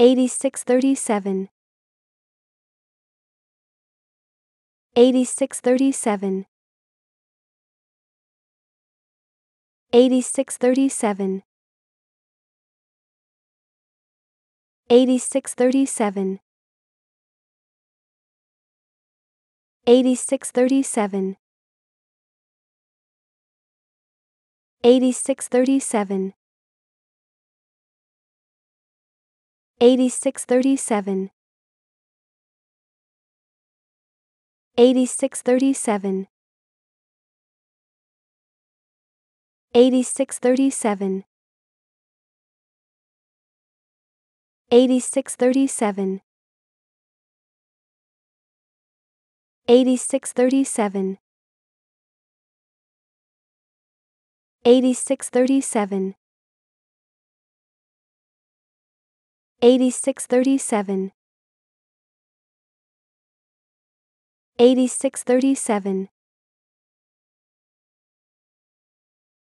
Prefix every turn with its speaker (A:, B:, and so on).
A: 8637 8637 8637 8637 8637 8637 8637 8637 8637 8637 8637 8637 8637 8637